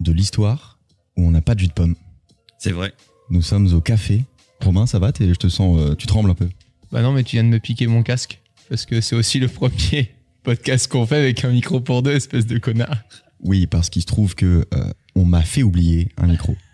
de l'histoire où on n'a pas de jus de pomme. C'est vrai. Nous sommes au café. Romain, ça va Je te sens, euh, tu trembles un peu. Bah non, mais tu viens de me piquer mon casque parce que c'est aussi le premier podcast qu'on fait avec un micro pour deux, espèce de connard. Oui, parce qu'il se trouve que euh, on m'a fait oublier un micro.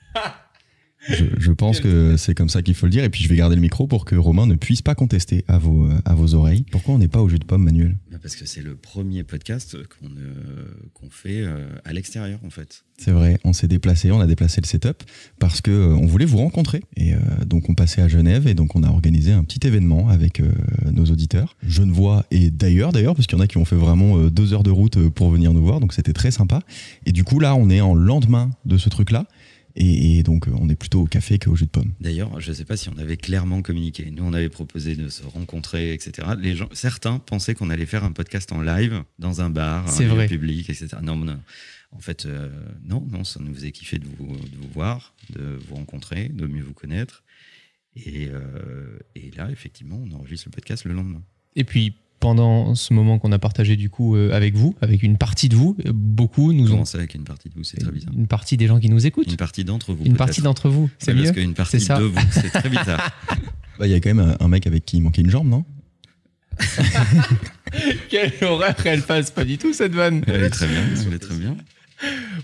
Je, pense que c'est comme ça qu'il faut le dire. Et puis je vais garder le micro pour que Romain ne puisse pas contester à vos, euh, à vos oreilles. Pourquoi on n'est pas au jus de pomme, Manuel parce que c'est le premier podcast qu'on euh, fait euh, à l'extérieur en fait. C'est vrai, on s'est déplacé, on a déplacé le setup parce que euh, on voulait vous rencontrer et donc on passait à Genève et donc on a organisé un petit événement avec nos auditeurs genevois et d'ailleurs d'ailleurs parce qu'il y en a qui ont fait vraiment deux heures de route pour venir nous voir donc c'était très sympa et du coup là on est en lendemain de ce truc là et, donc, on est plutôt au café qu'au jus de pomme. D'ailleurs, je ne sais pas si on avait clairement communiqué. Nous, on avait proposé de se rencontrer, etc. Les gens, certains pensaient qu'on allait faire un podcast en live dans un bar, un public, etc. Non, non. En fait, euh, non, non, ça nous faisait kiffer de vous, voir, de vous rencontrer, de mieux vous connaître. Et, euh, et là, effectivement, on enregistre le podcast le lendemain. Et puis, pendant ce moment qu'on a partagé du coup euh, avec vous, avec une partie de vous. Euh, beaucoup nous Comment ont. ça avec une partie de vous C'est euh, très bizarre. Une partie des gens qui nous écoutent. Une partie d'entre vous. Une partie d'entre vous, c'est ouais, mieux. Parce qu'une partie de vous, c'est très bizarre. Bah, il y a quand même un mec avec qui il manquait une jambe, non Quelle horreur elle passe pas du tout cette vanne. Elle est très bien, elle est très bien.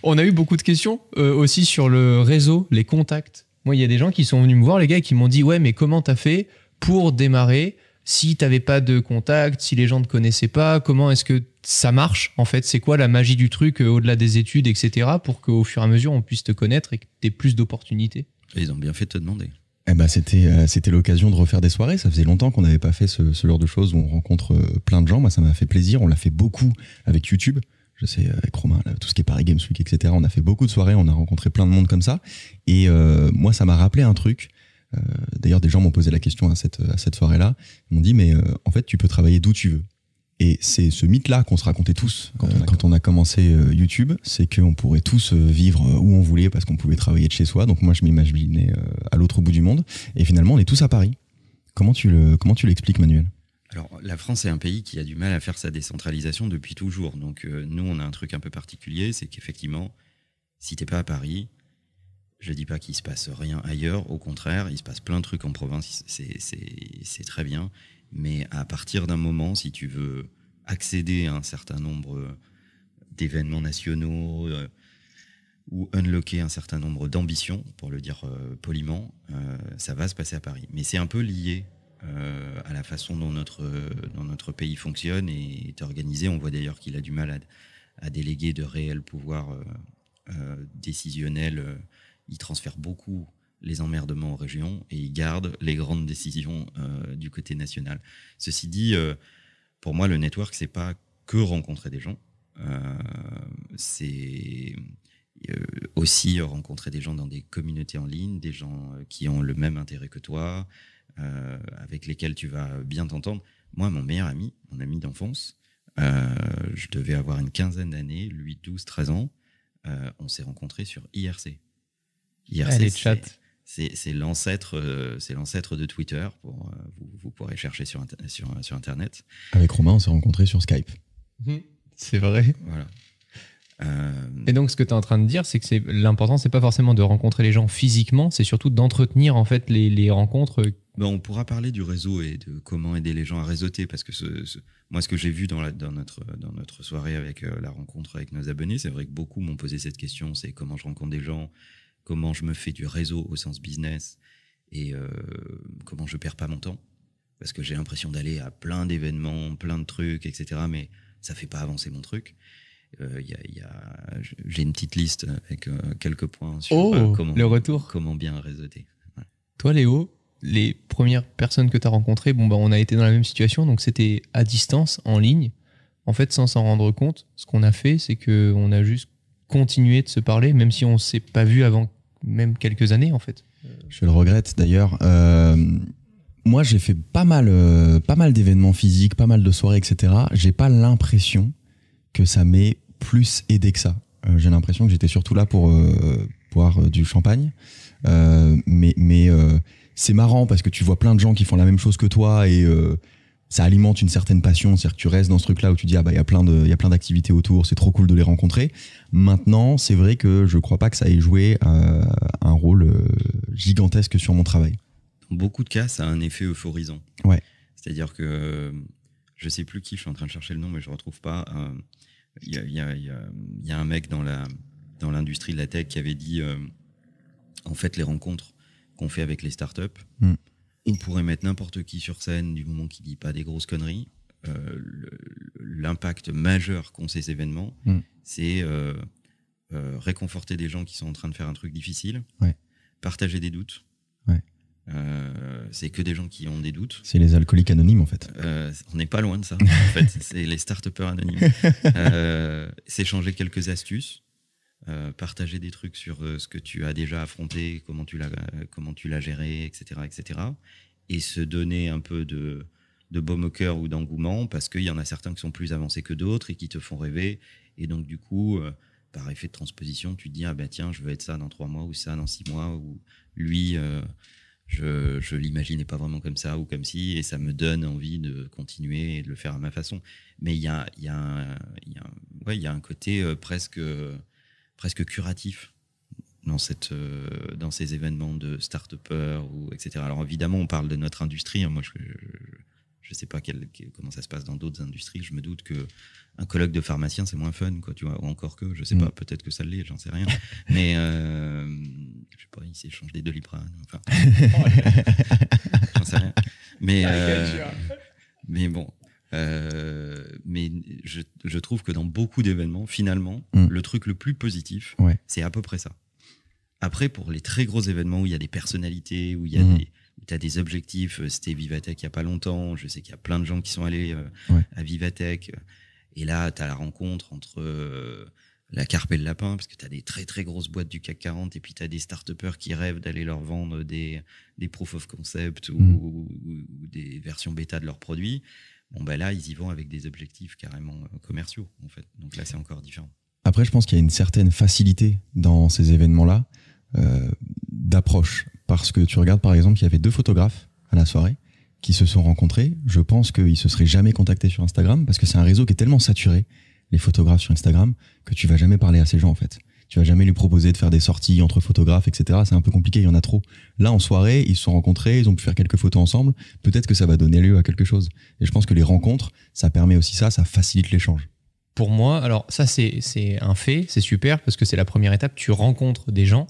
On a eu beaucoup de questions aussi sur le réseau, les contacts. Moi, il y a des gens qui sont venus me voir, les gars, qui m'ont dit Ouais, mais comment t'as fait pour démarrer si tu n'avais pas de contact, si les gens ne te connaissaient pas, comment est-ce que ça marche en fait C'est quoi la magie du truc euh, au-delà des études, etc. pour qu'au fur et à mesure on puisse te connaître et que tu aies plus d'opportunités Ils ont bien fait de te demander. Eh ben euh, c'était l'occasion de refaire des soirées. Ça faisait longtemps qu'on n'avait pas fait ce, genre de choses où on rencontre euh, plein de gens. Moi, ça m'a fait plaisir. On l'a fait beaucoup avec YouTube. Je sais, avec Romain, tout ce qui est Paris Games Week, etc. On a fait beaucoup de soirées. On a rencontré plein de monde comme ça. Et moi, ça m'a rappelé un truc euh, d'ailleurs, des gens m'ont posé la question à cette, cette soirée-là. Ils m'ont dit, mais euh, en fait, tu peux travailler d'où tu veux. Et c'est ce mythe-là qu'on se racontait tous euh, quand, on a, commencé YouTube, c'est qu'on pourrait tous vivre où on voulait parce qu'on pouvait travailler de chez soi. Donc moi, je m'imaginais à l'autre bout du monde. Et finalement, on est tous à Paris. Comment tu l'expliques, Manuel alors, la France est un pays qui a du mal à faire sa décentralisation depuis toujours. Donc, nous, on a un truc un peu particulier, c'est qu'effectivement, si t'es pas à Paris, je ne dis pas qu'il se passe rien ailleurs, au contraire, il se passe plein de trucs en province, c'est très bien. Mais à partir d'un moment, si tu veux accéder à un certain nombre d'événements nationaux euh, ou unlocker un certain nombre d'ambitions, pour le dire euh, poliment, euh, ça va se passer à Paris. Mais c'est un peu lié à la façon dont notre, pays fonctionne et est organisé. On voit d'ailleurs qu'il a du mal à, déléguer de réels pouvoirs décisionnels ils transfèrent beaucoup les emmerdements aux régions et ils gardent les grandes décisions euh, du côté national. Ceci dit, euh, pour moi, le network, c'est pas que rencontrer des gens, euh, c'est aussi rencontrer des gens dans des communautés en ligne, des gens qui ont le même intérêt que toi, avec lesquels tu vas bien t'entendre. Moi, mon meilleur ami, mon ami d'enfance, je devais avoir une quinzaine d'années, lui 12, 13 ans, on s'est rencontrés sur IRC, c'est l'ancêtre, euh, c'est l'ancêtre de Twitter. Pour euh, vous, vous, pourrez chercher sur, sur, sur internet. Avec Romain, on s'est rencontrés sur Skype. Hum, c'est vrai. Voilà. Euh, et donc, ce que tu es en train de dire, c'est que c'est l'important, c'est pas forcément de rencontrer les gens physiquement, c'est surtout d'entretenir en fait les, les rencontres. on pourra parler du réseau et de comment aider les gens à réseauter, parce que ce, moi, ce que j'ai vu dans, la, dans, notre, dans notre soirée avec la rencontre avec nos abonnés, c'est vrai que beaucoup m'ont posé cette question, c'est comment je rencontre des gens, comment je me fais du réseau au sens business et euh, comment je perds pas mon temps. Parce que j'ai l'impression d'aller à plein d'événements, plein de trucs, etc. Mais ça fait pas avancer mon truc. Euh, y j'ai une petite liste avec euh, quelques points sur oh, euh, comment, le retour. comment bien réseauter. Toi, Léo, les premières personnes que tu as rencontrées, bon, bah, on a été dans la même situation, donc c'était à distance, en ligne. En fait, sans s'en rendre compte, ce qu'on a fait, c'est qu'on a juste continuer de se parler, même si on ne s'est pas vu avant même quelques années, en fait. Je le regrette d'ailleurs. Euh, moi, j'ai fait pas mal, euh, pas mal d'événements physiques, pas mal de soirées, etc. J'ai pas l'impression que ça m'ait plus aidé que ça. Euh, j'ai l'impression que j'étais surtout là pour boire du champagne. mais mais c'est marrant parce que tu vois plein de gens qui font la même chose que toi et ça alimente une certaine passion. C'est-à-dire que tu restes dans ce truc-là où tu dis, ah bah, il y a plein de, il plein d'activités autour, c'est trop cool de les rencontrer. Maintenant, c'est vrai que je crois pas que ça ait joué euh, un rôle euh, gigantesque sur mon travail. Dans beaucoup de cas, ça a un effet euphorisant. Ouais. C'est-à-dire que euh, je sais plus qui, je suis en train de chercher le nom, mais je ne retrouve pas. Il y, a un mec dans la, dans l'industrie de la tech qui avait dit, en fait, les rencontres qu'on fait avec les startups, hmm on pourrait mettre n'importe qui sur scène du moment qu'il dit pas des grosses conneries. Euh, l'impact majeur qu'ont ces événements, mm. c'est euh, euh, réconforter des gens qui sont en train de faire un truc difficile, partager des doutes. c'est que des gens qui ont des doutes. C'est les alcooliques anonymes en fait. on n'est pas loin de ça. en fait, c'est les start-upers anonymes. S'échanger quelques astuces. Euh, partager des trucs sur euh, ce que tu as déjà affronté, comment tu l'as, euh, comment tu l'as géré, etc., etc. Et se donner un peu de, de baume au cœur ou d'engouement parce qu'il y en a certains qui sont plus avancés que d'autres et qui te font rêver. Et donc, du coup, par effet de transposition, tu te dis, ah ben tiens, je veux être ça dans trois mois ou ça dans six mois ou lui, je, je l'imaginais pas vraiment comme ça ou comme si et ça me donne envie de continuer et de le faire à ma façon. Mais il y a, y, y, y a un côté presque presque curatif dans, cette, euh, dans ces événements de start-upers, etc. Alors évidemment, on parle de notre industrie. Hein. moi, je ne sais pas comment ça se passe dans d'autres industries. Je me doute que un colloque de pharmacien, c'est moins fun, quoi, tu vois. Ou encore que, je sais mm. pas, peut-être que ça l'est, j'en sais rien. Mais je euh, je sais pas, il s'échange des doliprane. Enfin, j'en sais rien. Mais, euh, mais bon, euh, mais je, trouve que dans beaucoup d'événements, finalement, mm. le truc le plus positif, c'est à peu près ça. Après, pour les très gros événements où il y a des personnalités, où il y a mm. des tu as des objectifs. Euh, c'était Vivatech il n'y a pas longtemps. Je sais qu'il y a plein de gens qui sont allés euh, à Vivatech. Et là, tu as la rencontre entre la carpe et le lapin, parce que tu as des très très grosses boîtes du CAC 40, et puis tu as des start qui rêvent d'aller leur vendre des, des proof of concept ou mm. des versions bêta de leurs produits. Bon, ben là, ils y vont avec des objectifs carrément euh, commerciaux, en fait. Donc là, c'est encore différent. Après, je pense qu'il y a une certaine facilité dans ces événements-là euh, d'approche. Parce que tu regardes, par exemple, qu'il y avait deux photographes à la soirée qui se sont rencontrés. Je pense qu'ils se seraient jamais contactés sur Instagram parce que c'est un réseau qui est tellement saturé, les photographes sur Instagram, que tu vas jamais parler à ces gens, en fait tu vas jamais lui proposer de faire des sorties entre photographes, etc. C'est un peu compliqué, il y en a trop. Là, en soirée, ils se sont rencontrés, ils ont pu faire quelques photos ensemble. Peut-être que ça va donner lieu à quelque chose. Et je pense que les rencontres, ça permet aussi ça, ça facilite l'échange. Pour moi, alors ça, c'est un fait, c'est super, parce que c'est la première étape, tu rencontres des gens.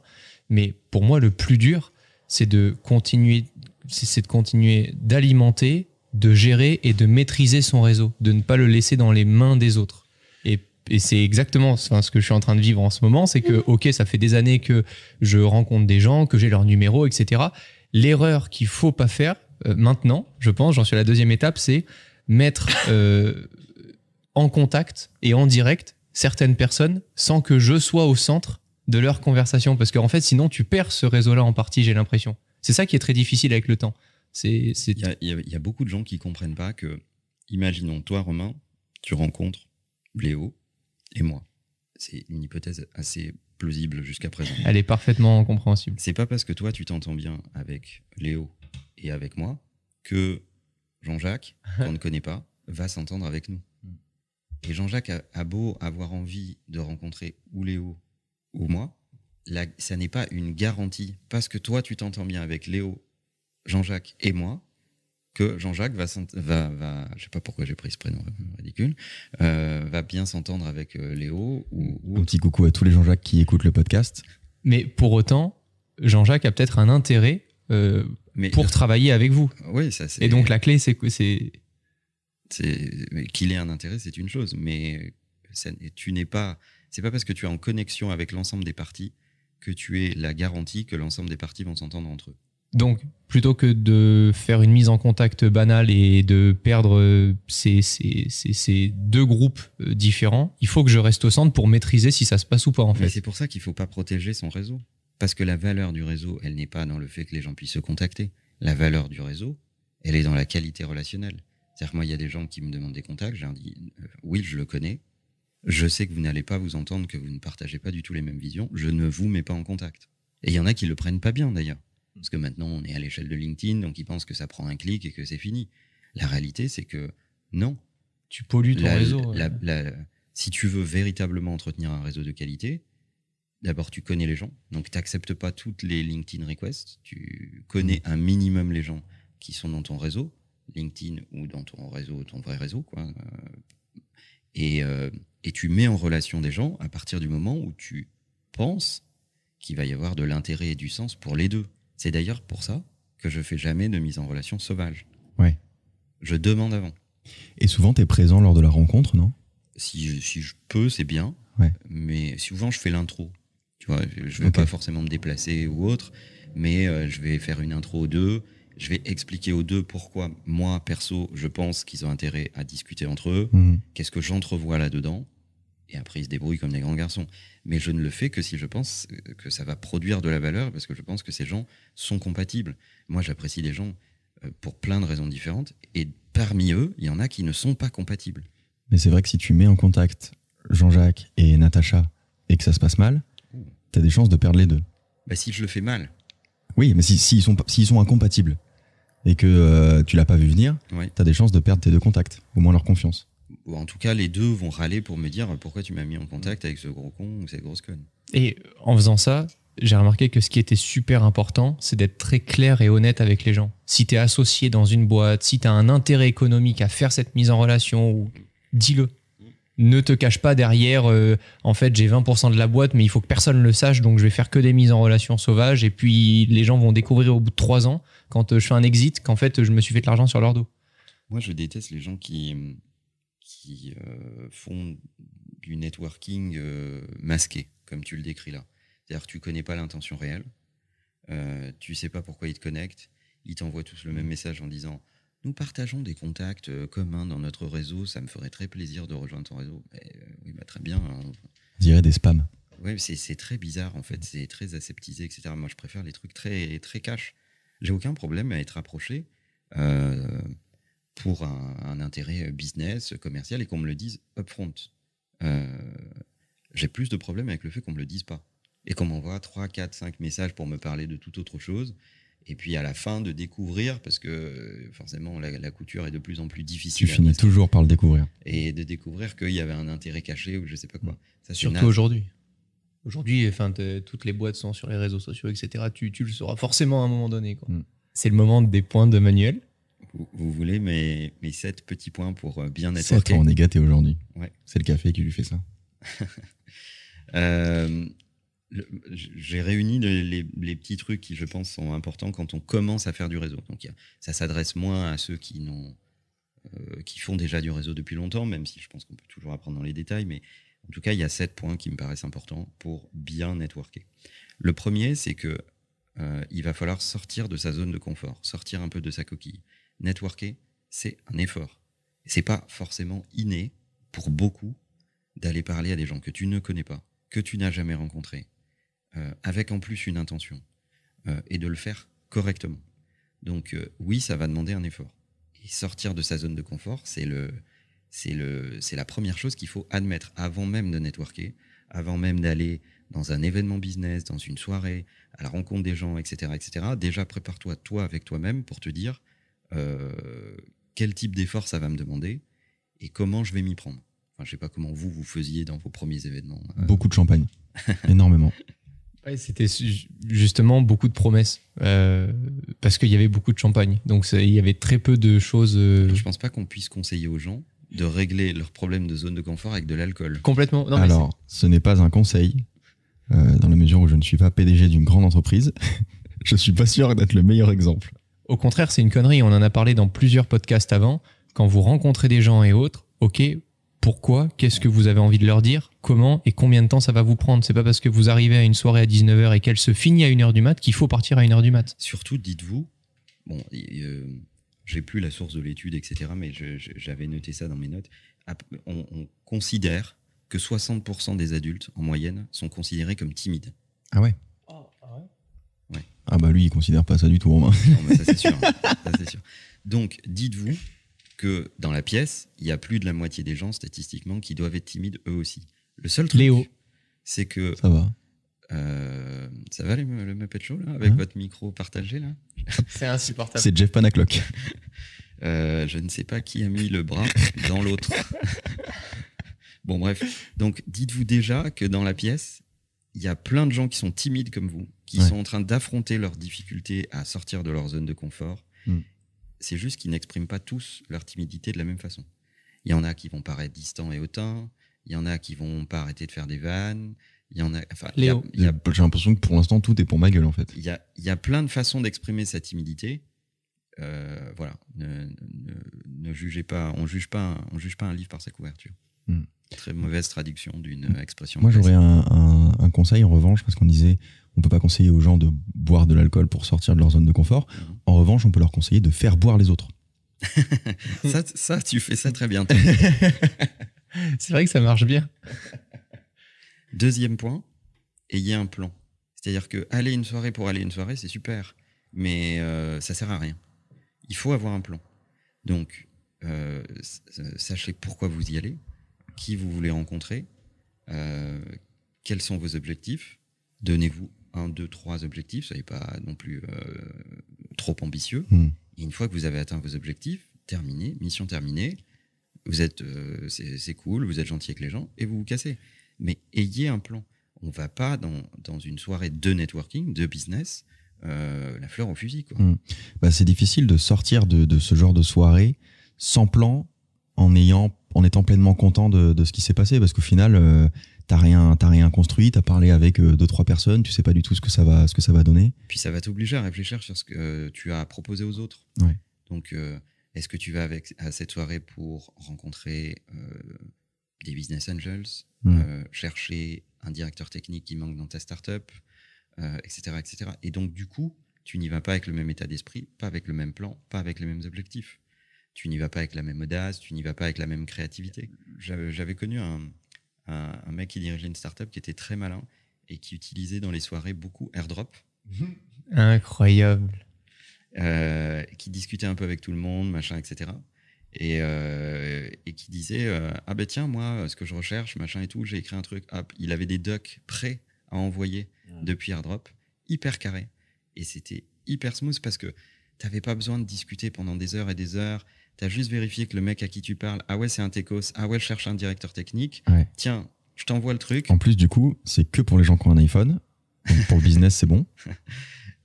Mais pour moi, le plus dur, c'est de continuer, c'est de continuer d'alimenter, de gérer et de maîtriser son réseau, de ne pas le laisser dans les mains des autres. Et et c'est exactement ce que je suis en train de vivre en ce moment, c'est que, ok, ça fait des années que je rencontre des gens, que j'ai leur numéro, etc. L'erreur qu'il faut pas faire euh, maintenant, je pense, j'en suis à la deuxième étape, c'est mettre euh, en contact et en direct certaines personnes sans que je sois au centre de leur conversation. Parce qu'en en fait, sinon, tu perds ce réseau-là en partie, j'ai l'impression. C'est ça qui est très difficile avec le temps. Il y, y a beaucoup de gens qui comprennent pas que, imaginons, toi, Romain, tu rencontres Léo, et moi. C'est une hypothèse assez plausible jusqu'à présent. Elle est parfaitement compréhensible. C'est pas parce que toi tu t'entends bien avec Léo et avec moi que Jean-Jacques, qu'on ne connaît pas, va s'entendre avec nous. Hmm. Et Jean-Jacques a, beau avoir envie de rencontrer ou Léo ou moi, ça n'est pas une garantie. Parce que toi, tu t'entends bien avec Léo, Jean-Jacques et moi, que Jean-Jacques va, va, je sais pas pourquoi j'ai pris ce prénom ridicule, euh, va bien s'entendre avec euh, Léo. Ou, ou Un petit coucou à tous les Jean-Jacques qui écoutent le podcast. Mais pour autant, Jean-Jacques a peut-être un intérêt euh, pour travailler avec vous. Oui, ça c'est. Et donc la clé, c'est que c'est. Qu'il ait un intérêt, c'est une chose, mais tu n'es pas. C'est pas parce que tu es en connexion avec l'ensemble des parties que tu es la garantie que l'ensemble des parties vont s'entendre entre eux. Donc, plutôt que de faire une mise en contact banale et de perdre euh, ces, deux groupes euh, différents, il faut que je reste au centre pour maîtriser si ça se passe ou pas, en fait. C'est pour ça qu'il ne faut pas protéger son réseau. Parce que la valeur du réseau, elle n'est pas dans le fait que les gens puissent se contacter. La valeur du réseau, elle est dans la qualité relationnelle. C'est-à-dire moi, il y a des gens qui me demandent des contacts, je leur dis oui, je le connais, je sais que vous n'allez pas vous entendre, que vous ne partagez pas du tout les mêmes visions, je ne vous mets pas en contact. Et il y en a qui le prennent pas bien d'ailleurs. Parce que maintenant, on est à l'échelle de LinkedIn, donc ils pensent que ça prend un clic et que c'est fini. La réalité, c'est que non. Tu pollues ton réseau. si tu veux véritablement entretenir un réseau de qualité, d'abord, tu connais les gens. Donc, tu n'acceptes pas toutes les LinkedIn requests. Tu connais mm. un minimum les gens qui sont dans ton réseau, LinkedIn ou dans ton réseau, ton vrai réseau. Quoi. Euh, euh, et tu mets en relation des gens à partir du moment où tu penses qu'il va y avoir de l'intérêt et du sens pour les deux. C'est d'ailleurs pour ça que je fais jamais de mise en relation sauvage. Ouais. Je demande avant. Et souvent, tu es présent lors de la rencontre, non si je, si je peux, c'est bien. Ouais. Mais souvent, je fais l'intro. Tu vois, je ne vais pas forcément me déplacer ou autre, mais euh, je vais faire une intro aux deux. Je vais expliquer aux deux pourquoi, moi, perso, je pense qu'ils ont intérêt à discuter entre eux. Mhm. Qu'est-ce que j'entrevois là-dedans et après ils se débrouillent comme des grands garçons. Mais je ne le fais que si je pense que ça va produire de la valeur, parce que je pense que ces gens sont compatibles. Moi, j'apprécie des gens euh, pour plein de raisons différentes, et parmi eux, il y en a qui ne sont pas compatibles. Mais c'est vrai que si tu mets en contact Jean-Jacques et Natacha et que ça se passe mal, tu as des chances de perdre les deux. Bah, si je le fais mal. Oui, mais s'ils sont, sont incompatibles et que euh, tu l'as pas vu venir, tu as des chances de perdre tes deux contacts, au moins leur confiance ou en tout cas les deux vont râler pour me dire pourquoi tu m'as mis en contact avec ce gros con ou cette grosse conne. Et en faisant ça, j'ai remarqué que ce qui était super important, c'est d'être très clair et honnête avec les gens. Si tu es associé dans une boîte, si tu as un intérêt économique à faire cette mise en relation, dis-le. Ne te cache pas derrière, euh, en fait, j'ai 20% de la boîte, mais il faut que personne le sache, donc je vais faire que des mises en relation sauvages. Et puis, les gens vont découvrir au bout de trois ans, quand euh, je fais un exit, qu'en fait, je me suis fait de l'argent sur leur dos. Moi, je déteste les gens qui, qui euh, font du networking euh, masqué, comme tu le décris là. C'est-à-dire que tu connais pas l'intention réelle, euh, tu sais pas pourquoi ils te connectent, ils t'envoient tous le même mm. message en disant nous partageons des contacts communs dans notre réseau, ça me ferait très plaisir de rejoindre ton réseau. oui, bah, très bien. Hein. On... Dirait des spams. Oui, c'est très bizarre en fait, c'est très aseptisé, etc. Moi, je préfère les trucs très, très cash. J'ai aucun problème à être approché pour un, intérêt euh, business, commercial, et qu'on me le dise upfront. Euh, j'ai plus de problèmes avec le fait qu'on me le dise pas. Et qu'on m'envoie 3, 4, 5 messages pour me parler de toute autre chose. Et puis à la fin de découvrir, parce que euh, forcément la, couture est de plus en plus difficile. Tu finis toujours par le découvrir. Et de découvrir qu'il y avait un intérêt caché ou je sais pas quoi. Ça, Surtout aujourd'hui. Aujourd'hui, enfin, toutes les boîtes sont sur les réseaux sociaux, etc. Tu, tu le sauras forcément à un moment donné. Mm. C'est le moment des points de manuel vous, voulez, mais, mais sept petits points pour euh, bien être. 7 ans, on est gâté aujourd'hui. Ouais. C'est le café qui lui fait ça. Euh, j'ai réuni les, petits trucs qui, je pense, sont importants quand on commence à faire du réseau. Donc, ça s'adresse moins à ceux qui n'ont euh, qui font déjà du réseau depuis longtemps, même si je pense qu'on peut toujours apprendre dans les détails, mais en tout cas, il y a sept points qui me paraissent importants pour bien networker. Le premier, c'est que il va falloir sortir de sa zone de confort, sortir un peu de sa coquille networker, c'est un effort. C'est pas forcément inné pour beaucoup d'aller parler à des gens que tu ne connais pas, que tu n'as jamais rencontrés, euh, avec en plus une intention, euh, et de le faire correctement. Donc euh, oui, ça va demander un effort. Et sortir de sa zone de confort, c'est le, c'est le, c'est la première chose qu'il faut admettre avant même de networker, avant même d'aller dans un événement business, dans une soirée, à la rencontre des gens, etc., etc. Déjà, prépare-toi toi avec toi-même pour te dire, euh, quel type d'effort ça va me demander et comment je vais m'y prendre. Enfin, je sais pas comment vous vous faisiez dans vos premiers événements. Euh. Beaucoup de champagne, énormément. c'était justement beaucoup de promesses euh, parce qu'il y avait beaucoup de champagne. Donc il y avait très peu de choses. Je pense pas qu'on puisse conseiller aux gens de régler leurs problèmes de zone de confort avec de l'alcool. Complètement. Non, Alors, ce n'est pas un conseil dans la mesure où je ne suis pas PDG d'une grande entreprise. je suis pas sûr d'être le meilleur exemple. Au contraire, c'est une connerie. On en a parlé dans plusieurs podcasts avant. Quand vous rencontrez des gens et autres, ok, pourquoi, qu'est-ce que vous avez envie de leur dire, comment et combien de temps ça va vous prendre. C'est pas parce que vous arrivez à une soirée à 19h et qu'elle se finit à 1h du mat qu'il faut partir à 1h du mat. Surtout, dites-vous, bon, euh, j'ai plus la source de l'étude, etc., mais j'avais noté ça dans mes notes. On, on considère que 60% des adultes, en moyenne, sont considérés comme timides. Ah ouais ah bah lui, il considère pas ça du tout, Romain. ça c'est sûr. Donc, dites-vous que dans la pièce, il y a plus de la moitié des gens statistiquement qui doivent être timides eux aussi. Le seul truc, c'est que ça va. Euh, ça va le Muppet Show là, avec hein votre micro partagé là C'est insupportable. C'est Jeff Panaclock. Euh, je ne sais pas qui a mis le bras dans l'autre. bon bref, donc dites-vous déjà que dans la pièce, il y a plein de gens qui sont timides comme vous, qui sont en train d'affronter leurs difficultés à sortir de leur zone de confort. Hmm. C'est juste qu'ils n'expriment pas tous leur timidité de la même façon. Il y en a qui vont paraître distants et hautains, il y en a qui vont pas arrêter de faire des vannes, il y en a. Euh, j'ai l'impression que pour l'instant tout est pour ma gueule en fait. Il y a, y a plein de façons d'exprimer sa timidité. Euh, voilà, ne, ne, jugez pas, on juge pas, on juge pas un livre par sa couverture. Hmm. Très mauvaise traduction d'une expression. Moi, j'aurais un, conseil en revanche, parce qu'on disait, on peut pas conseiller aux gens de boire de l'alcool pour sortir de leur zone de confort. Mhm. En revanche, on peut leur conseiller de faire boire les autres. ça, tu fais ça très bien. C'est vrai que ça marche bien. Deuxième point, ayez un plan. C'est-à-dire que aller une soirée pour aller une soirée, c'est super, mais euh, ça sert à rien. Il faut avoir un plan. Donc, euh, euh, sachez pourquoi vous y allez, qui vous voulez rencontrer, euh, quels sont vos objectifs. Donnez-vous un, deux, trois objectifs, soyez pas non plus euh, trop ambitieux. Hmm. Et une fois que vous avez atteint vos objectifs, terminé, mission terminée, vous êtes, euh, c'est cool, vous êtes gentil avec les gens et vous vous cassez. Mais ayez un plan. On va pas dans, dans une soirée de networking, de business, la fleur au fusil. Hmm. Bah, c'est difficile de sortir de, de, ce genre de soirée sans plan, en ayant en étant pleinement content de, ce qui s'est passé parce qu'au final tu euh, t'as rien t'as rien construit t'as parlé avec euh, deux trois personnes tu sais pas du tout ce que ça va ce que ça va donner puis ça va t'obliger à réfléchir sur ce que euh, tu as proposé aux autres donc est-ce que tu vas avec à cette soirée pour rencontrer des business angels hmm. chercher un directeur technique qui manque dans ta startup etc etc et donc du coup tu n'y vas pas avec le même état d'esprit pas avec le même plan pas avec les mêmes objectifs tu n'y vas pas avec la même audace, tu n'y vas pas avec la même créativité. J'avais connu un, mec qui dirigeait une startup qui était très malin et qui utilisait dans les soirées beaucoup airdrop. Mhm. Incroyable. Euh, qui discutait un peu avec tout le monde, machin, etc. Euh, et, qui disait euh, Ah ben tiens, moi, ce que je recherche, machin et tout, j'ai écrit un truc. Hop, il avait des docs prêts à envoyer depuis airdrop, hyper carré. Et c'était hyper smooth parce que tu n'avais pas besoin de discuter pendant des heures et des heures tu juste vérifié que le mec à qui tu parles, ah ouais, c'est un tecos ah ouais, je cherche un directeur technique. Tiens, je t'envoie le truc. En plus, du coup, c'est que pour les gens qui ont un iPhone. pour le business, c'est bon.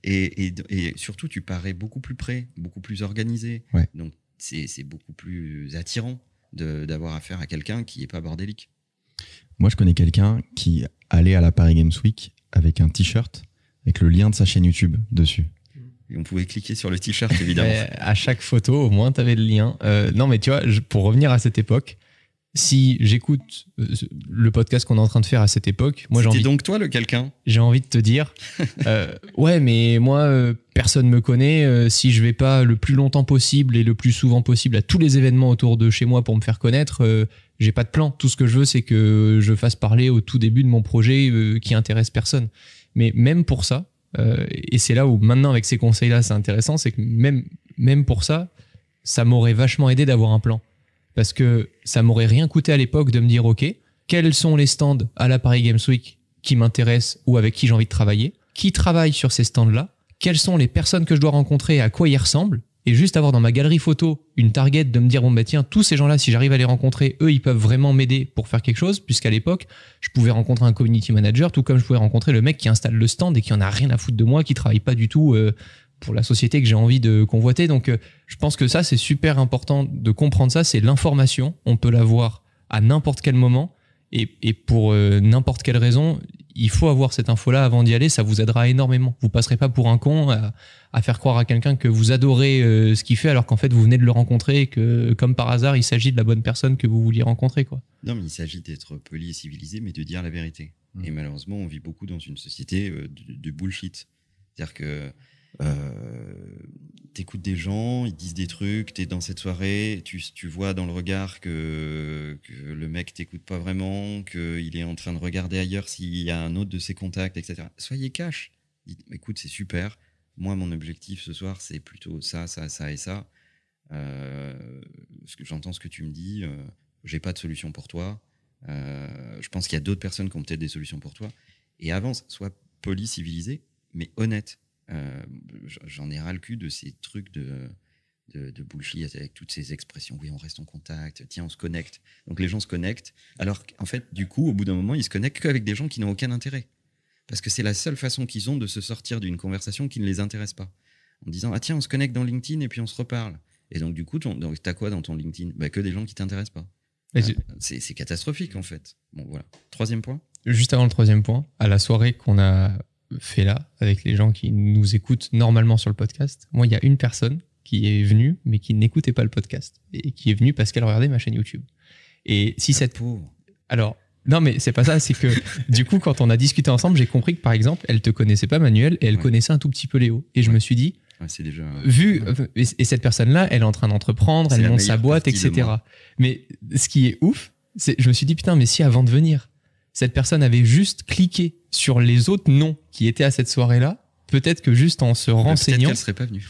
Et, et, surtout, tu parais beaucoup plus près, beaucoup plus organisé. Donc, c'est beaucoup plus attirant d'avoir affaire à quelqu'un qui n'est pas bordélique. Moi, je connais quelqu'un qui allait à la Paris Games Week avec un t-shirt avec le lien de sa chaîne YouTube dessus. Et on pouvait cliquer sur le t-shirt, évidemment. à chaque photo, au moins, tu avais le lien. Euh, non, mais tu vois, pour revenir à cette époque, si j'écoute euh, le podcast qu'on est en train de faire à cette époque, moi j'ai envie. donc toi le quelqu'un J'ai envie de te dire, euh, ouais, mais moi personne me connaît. si je vais pas le plus longtemps possible et le plus souvent possible à tous les événements autour de chez moi pour me faire connaître, j'ai pas de plan. Tout ce que je veux, c'est que je fasse parler au tout début de mon projet qui intéresse personne. Mais même pour ça, euh, et c'est là où maintenant, avec ces conseils-là, c'est intéressant, c'est que même, même pour ça, ça m'aurait vachement aidé d'avoir un plan. Parce que ça m'aurait rien coûté à l'époque de me dire, OK, quels sont les stands à la Paris Games Week qui m'intéressent ou avec qui j'ai envie de travailler Qui travaille sur ces stands-là Quelles sont les personnes que je dois rencontrer et à quoi ils ressemblent et juste avoir dans ma galerie photo une target de me dire bon bah tiens tous ces gens-là si j'arrive à les rencontrer eux ils peuvent vraiment m'aider pour faire quelque chose puisqu'à l'époque je pouvais rencontrer un community manager tout comme je pouvais rencontrer le mec qui installe le stand et qui en a rien à foutre de moi qui travaille pas du tout euh, pour la société que j'ai envie de convoiter donc euh, je pense que ça c'est super important de comprendre ça c'est l'information on peut l'avoir à n'importe quel moment et, pour euh, n'importe quelle raison il faut avoir cette info-là avant d'y aller, ça vous aidera énormément. Vous passerez pas pour un con à, faire croire à quelqu'un que vous adorez euh, ce qu'il fait alors qu'en fait vous venez de le rencontrer et que comme par hasard il s'agit de la bonne personne que vous vouliez rencontrer quoi. Non mais il s'agit d'être poli et civilisé mais de dire la vérité. Mmh. Et malheureusement on vit beaucoup dans une société euh, de, de bullshit. C'est-à-dire que euh, t'écoutes des gens, ils disent des trucs, t'es dans cette soirée, tu, tu, vois dans le regard que, le mec t'écoute pas vraiment, qu'il est en train de regarder ailleurs s'il y a un autre de ses contacts, etc. Soyez cash. Dites, écoute, c'est super. Moi, mon objectif ce soir, c'est plutôt ça, ça, ça et ça. Euh, j'entends ce que tu me dis. Euh, j'ai pas de solution pour toi. je pense qu'il y a d'autres personnes qui ont peut-être des solutions pour toi. Et avance. Sois poli, civilisé, mais honnête. Euh, j'en ai ras le cul de ces trucs de, de, bullshit avec toutes ces expressions. Oui, on reste en contact, tiens, on se connecte. Donc les gens se connectent. Alors qu'en fait, du coup, au bout d'un moment, ils se connectent qu'avec des gens qui n'ont aucun intérêt. Parce que c'est la seule façon qu'ils ont de se sortir d'une conversation qui ne les intéresse pas. En disant, ah tiens, on se connecte dans LinkedIn et puis on se reparle. Et donc, du coup, t'as quoi dans ton LinkedIn bah, Que des gens qui t'intéressent pas. c'est catastrophique, en fait. Bon, voilà. Troisième point. Juste avant le troisième point, à la soirée qu'on a fait là avec les gens qui nous écoutent normalement sur le podcast. Moi, il y a une personne qui est venue, mais qui n'écoutait pas le podcast et qui est venue parce qu'elle regardait ma chaîne YouTube. Et si ah, cette pauvre. Alors, non, mais c'est pas ça. C'est que du coup, quand on a discuté ensemble, j'ai compris que par exemple, elle te connaissait pas, Manuel, et elle connaissait un tout petit peu Léo. Et je me suis dit, c'est déjà... Euh, vu et, et cette personne-là, elle est en train d'entreprendre, elle monte sa boîte, etc. Mais ce qui est ouf, c'est je me suis dit putain, mais si avant de venir, cette personne avait juste cliqué sur les autres noms qui étaient à cette soirée-là, peut-être que juste en se renseignant. Peut-être serait pas venue.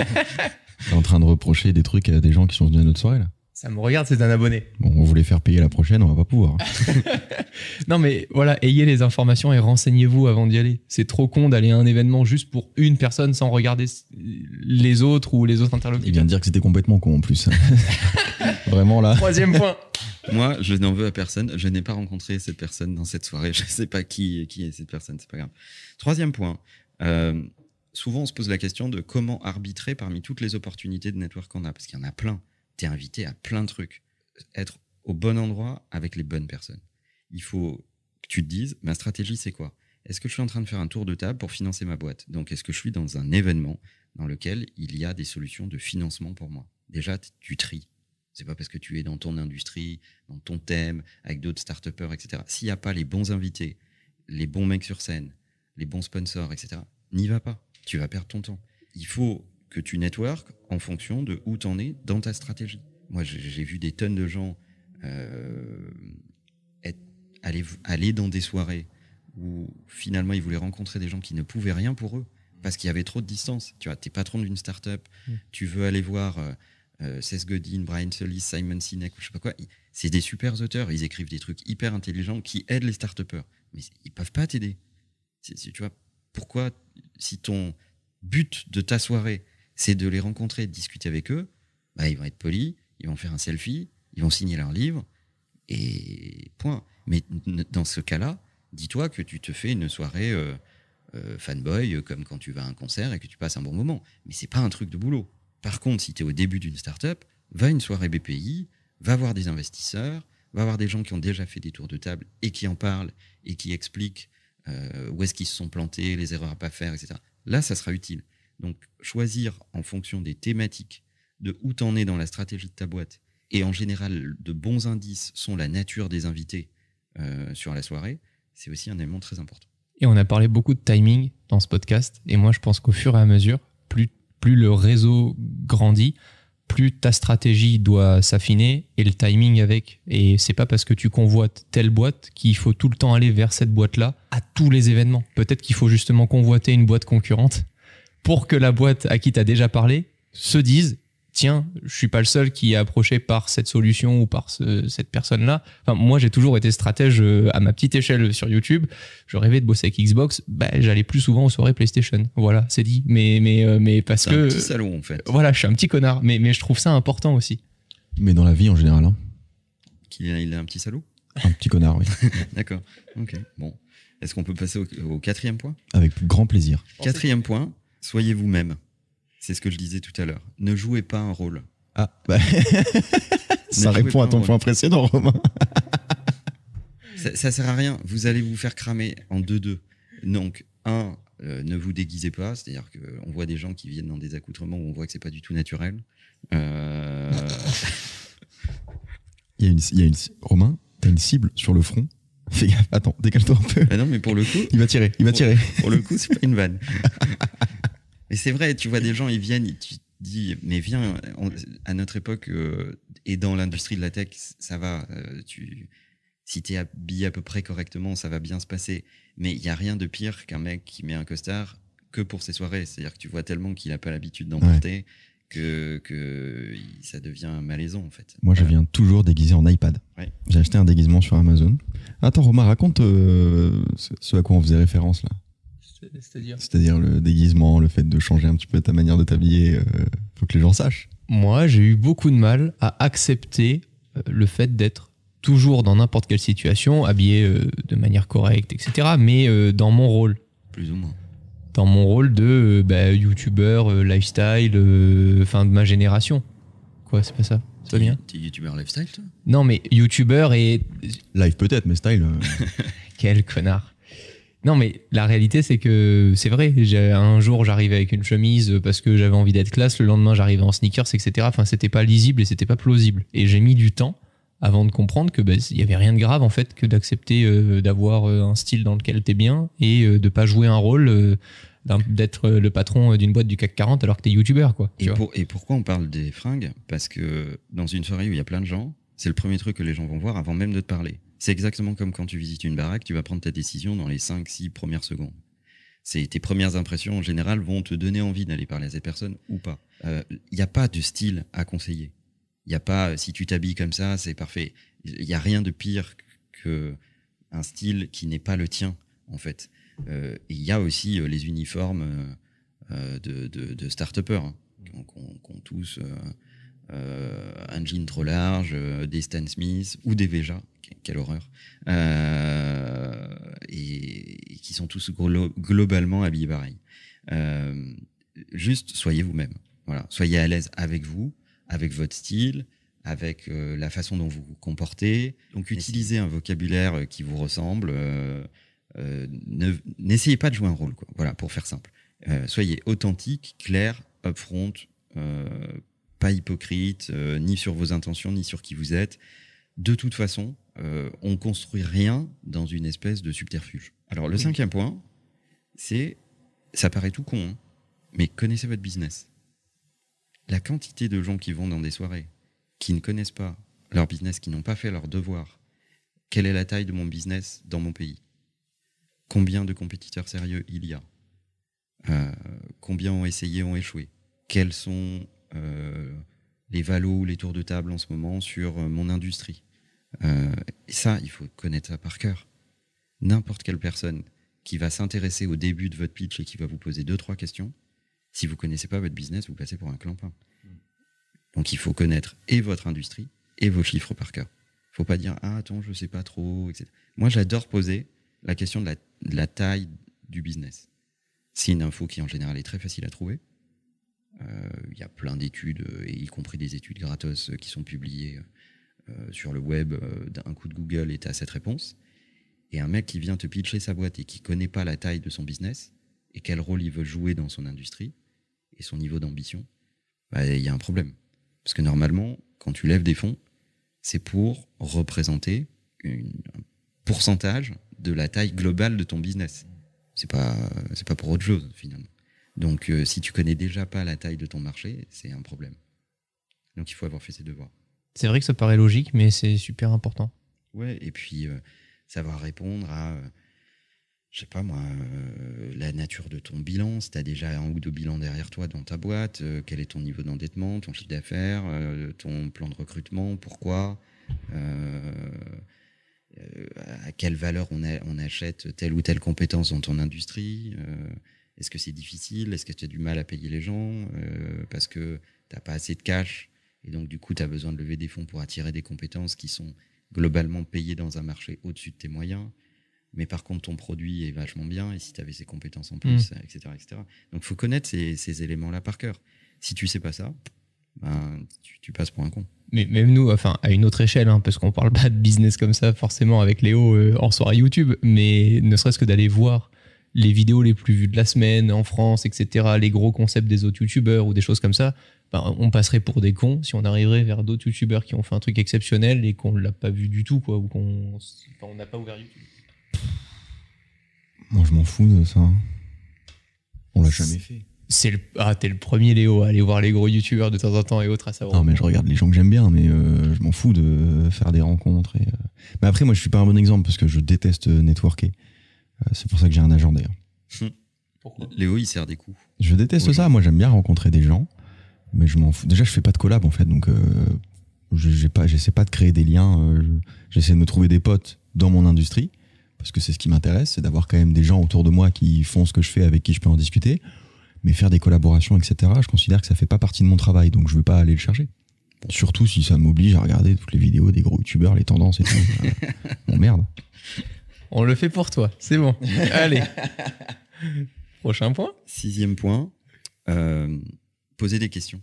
en train de reprocher des trucs à des gens qui sont venus à notre soirée là ça me regarde, c'est un abonné. Bon, on voulait faire payer la prochaine, on va pas pouvoir. non, mais voilà, ayez les informations et renseignez-vous avant d'y aller. C'est trop con d'aller à un événement juste pour une personne sans regarder les autres ou les autres interlocuteurs. Il vient de dire que c'était complètement con en plus. Vraiment là. Troisième point. Moi, je n'en veux à personne. Je n'ai pas rencontré cette personne dans cette soirée. Je ne sais pas qui, qui est cette personne. C'est pas grave. Troisième point. Euh, souvent, on se pose la question de comment arbitrer parmi toutes les opportunités de network qu'on a, parce qu'il y en a plein. Tu es invité à plein de trucs. Être au bon endroit avec les bonnes personnes. Il faut que tu te dises, ma stratégie, c'est quoi Est-ce que je suis en train de faire un tour de table pour financer ma boîte Donc, est-ce que je suis dans un événement dans lequel il y a des solutions de financement pour moi Déjà, tu tries. C'est pas parce que tu es dans ton industrie, dans ton thème, avec d'autres start etc. S'il n'y a pas les bons invités, les bons mecs sur scène, les bons sponsors, etc., n'y va pas. Tu vas perdre ton temps. Il faut que tu network en fonction de où tu en es dans ta stratégie. Moi, j'ai vu des tonnes de gens euh, aller, aller dans des soirées où finalement ils voulaient rencontrer des gens qui ne pouvaient rien pour eux parce qu'il y avait trop de distance. Tu vois, es patron d'une start-up, mmh. tu veux aller voir euh, euh, Brian Solis, Simon Sinek, je sais pas quoi. C'est des super auteurs. Ils écrivent des trucs hyper intelligents qui aident les start -upers. Mais ils peuvent pas t'aider. Tu vois, pourquoi, si ton but de ta soirée, c'est de les rencontrer, de discuter avec eux, bah, ils vont être polis, ils vont faire un selfie, ils vont signer leur livre, et point. Mais dans ce cas-là, dis-toi que tu te fais une soirée euh, euh, fanboy, euh, comme quand tu vas à un concert et que tu passes un bon moment. Mais c'est pas un truc de boulot. Par contre, si tu es au début d'une startup, va à une soirée BPI, va voir des investisseurs, va voir des gens qui ont déjà fait des tours de table et qui en parlent et qui expliquent euh, où est-ce qu'ils se sont plantés, les erreurs à pas faire, etc. Là, ça sera utile. Donc, choisir en fonction des thématiques, de où tu en es dans la stratégie de ta boîte, et en général, de bons indices sont la nature des invités euh, sur la soirée, c'est aussi un élément très important. Et on a parlé beaucoup de timing dans ce podcast, et moi je pense qu'au fur et à mesure, plus plus le réseau grandit, plus ta stratégie doit s'affiner et le timing avec. Et c'est pas parce que tu convoites telle boîte qu'il faut tout le temps aller vers cette boîte-là à tous les événements. Peut-être qu'il faut justement convoiter une boîte concurrente pour que la boîte à qui tu as déjà parlé se dise tiens, je suis pas le seul qui est approché par cette solution ou par cette personne-là. Enfin, moi, j'ai toujours été stratège euh, à ma petite échelle sur YouTube. Je rêvais de bosser avec Xbox. Ben, j'allais plus souvent aux soirées PlayStation. Voilà, c'est dit. Mais, mais, euh, mais parce que. Un petit en fait. Voilà, je suis un petit connard. Mais, mais je trouve ça important aussi. Mais dans la vie en général. Hein. Qu'il Il, a, un petit salaud Un petit connard, oui. D'accord. Ok. Bon. Est-ce qu'on peut passer au quatrième point Avec grand plaisir. Quatrième point, soyez vous-même. C'est ce que je disais tout à l'heure. Ne jouez pas un rôle. Ah, bah. ça répond à ton point précédent, Romain. ça, ça, sert à rien. Vous allez vous faire cramer en deux deux. Donc, un, euh, ne vous déguisez pas. C'est-à-dire qu'on voit des gens qui viennent dans des accoutrements où on voit que c'est pas du tout naturel. Euh... il, y a une, il y a une, Romain, t'as une cible sur le front. Fais gaffe, attends, décale-toi un peu. Ah non, mais pour le coup. Il va tirer, il va pour, tirer. Pour le coup, c'est pas une vanne. Et c'est vrai, tu vois des gens, ils viennent, tu te dis, mais viens, à notre époque euh, et dans l'industrie de la tech, ça va. Euh, tu, si t'es habillé à peu près correctement, ça va bien se passer. Mais il y a rien de pire qu'un mec qui met un costard que pour ses soirées. C'est-à-dire que tu vois tellement qu'il n'a pas l'habitude d'en que, ça devient malaisant en fait. Moi, je viens toujours déguisé en iPad. J'ai acheté un déguisement sur Amazon. Attends, Romain, raconte euh, ce à quoi on faisait référence là. C'est-à-dire le déguisement, le fait de changer un petit peu ta manière de t'habiller, il euh, faut que les gens sachent. Moi, j'ai eu beaucoup de mal à accepter euh, le fait d'être toujours dans n'importe quelle situation, habillé euh, de manière correcte, etc., mais dans mon rôle. Plus ou moins. Dans mon rôle de YouTuber bah, youtubeur, lifestyle, fin de ma génération. Quoi, c'est pas ça c'est bien T'es youtubeur lifestyle, toi Non, mais youtubeur et. Live peut-être, mais style. Quel connard. Non, mais la réalité, c'est que c'est vrai. Un jour, j'arrivais avec une chemise parce que j'avais envie d'être classe. Le lendemain, j'arrivais en sneakers, etc. Enfin, c'était pas lisible et c'était pas plausible. Et j'ai mis du temps avant de comprendre que ben, il y avait rien de grave en fait que d'accepter euh, d'avoir euh, un style dans lequel t'es bien et euh, de pas jouer un rôle. d'être le patron d'une boîte du CAC 40 alors que t'es youtubeur quoi. Et, et pourquoi on parle des fringues Parce que dans une soirée où il y a plein de gens, c'est le premier truc que les gens vont voir avant même de te parler. C'est exactement comme quand tu visites une baraque, tu vas prendre ta décision dans les 5-6 premières secondes. Tes premières impressions, en général, vont te donner envie d'aller parler à cette personne ou pas. Il euh, n'y a pas de style à conseiller. Il n'y a pas, si tu t'habilles comme ça, c'est parfait. Il n'y a rien de pire que un style qui n'est pas le tien, en fait. il euh, y a aussi euh, les uniformes de, start-upers, hein, qu'on tous... Euh, un jean trop large, euh, des Stan Smith ou des Veja, quelle horreur, euh, et, qui sont tous globalement habillés pareil. juste soyez vous-même. Voilà, soyez à l'aise avec vous, avec votre style, avec la façon dont vous vous comportez. Donc utilisez un vocabulaire qui vous ressemble. N'essayez pas de jouer un rôle, Voilà, pour faire simple. soyez authentique, clair, upfront, pas hypocrite, euh, ni sur vos intentions, ni sur qui vous êtes. De toute façon, euh, on construit rien dans une espèce de subterfuge. Alors le cinquième point, c'est, ça paraît tout con, hein, mais connaissez votre business. La quantité de gens qui vont dans des soirées, qui ne connaissent pas leur business, qui n'ont pas fait leur devoir, quelle est la taille de mon business dans mon pays Combien de compétiteurs sérieux il y a euh, Combien ont essayé, ont échoué Quels sont euh, les valos, les tours de table en ce moment sur euh, mon industrie. Euh, et ça, il faut connaître ça par cœur. N'importe quelle personne qui va s'intéresser au début de votre pitch et qui va vous poser deux, trois questions, si vous connaissez pas votre business, vous passez pour un clampin. Donc il faut connaître et votre industrie et vos chiffres par cœur. Faut pas dire ah attends je sais pas trop etc. Moi j'adore poser la question de la, de la, taille du business. C'est une info qui en général est très facile à trouver. Euh, il y a plein d'études, euh, et y compris des études gratos euh, qui sont publiées sur le web. D'un coup de Google et à cette réponse. Et un mec qui vient te pitcher sa boîte et qui connaît pas la taille de son business et quel rôle il veut jouer dans son industrie et son niveau d'ambition, bah, il y a un problème. Parce que normalement, quand tu lèves des fonds, c'est pour représenter une, un pourcentage de la taille globale de ton business. C'est pas, c'est pas pour autre chose, finalement. Donc, euh, si tu connais déjà pas la taille de ton marché, c'est un problème. Donc, il faut avoir fait ses devoirs. C'est vrai que ça paraît logique, mais c'est super important. Ouais, et puis euh, savoir répondre à, euh, je sais pas moi, la nature de ton bilan. Si tu as déjà un ou deux bilans derrière toi dans ta boîte, quel est ton niveau d'endettement, ton chiffre d'affaires, ton plan de recrutement, pourquoi à quelle valeur on, achète telle ou telle compétence dans ton industrie, est-ce que c'est difficile Est-ce que tu as du mal à payer les gens euh, parce que tu n'as pas assez de cash Et donc, du coup, tu as besoin de lever des fonds pour attirer des compétences qui sont globalement payées dans un marché au-dessus de tes moyens. Mais par contre, ton produit est vachement bien et si tu avais ces compétences en plus, etc., mmh. etc. Donc, il faut connaître ces, éléments-là par cœur. Si tu ne sais pas ça, ben, tu, passes pour un con. Mais même nous, enfin, à une autre échelle, hein, parce qu'on parle pas de business comme ça forcément avec Léo en euh, soirée YouTube, mais ne serait-ce que d'aller voir les vidéos les plus vues de la semaine en France, etc., les gros concepts des autres youtubeurs ou des choses comme ça, ben, on passerait pour des cons si on arriverait vers d'autres youtubeurs qui ont fait un truc exceptionnel et qu'on ne l'a pas vu du tout, quoi, ou qu'on n'a pas ouvert YouTube. Moi, je m'en fous de ça. On l'a jamais fait. C'est le... Ah, t'es le premier, Léo, à aller voir les gros youtubeurs de temps en temps et autres à savoir. Non, mais je regarde les gens que j'aime bien, mais euh, je m'en fous de faire des rencontres. Euh. Mais après, moi, je suis pas un bon exemple parce que je déteste euh, networker. Euh, c'est pour ça que j'ai un agent hmm. Léo, il sert des coups. Je déteste ça. Moi, j'aime bien rencontrer des gens, mais je m'en Déjà, je fais pas de collab en fait, donc euh, j'ai pas, j'essaie pas de créer des liens. Euh, j'essaie de me trouver des potes dans mon industrie parce que c'est ce qui m'intéresse, c'est d'avoir quand même des gens autour de moi qui font ce que je fais, avec qui je peux en discuter. Mais faire des collaborations, etc., je considère que ça fait pas partie de mon travail, donc je veux pas aller le chercher. Surtout si ça m'oblige à regarder toutes les vidéos des gros youtubeurs, les tendances et tout. merde. On le fait pour toi, c'est bon. Allez. Prochain point. Sixième point, euh, poser des questions.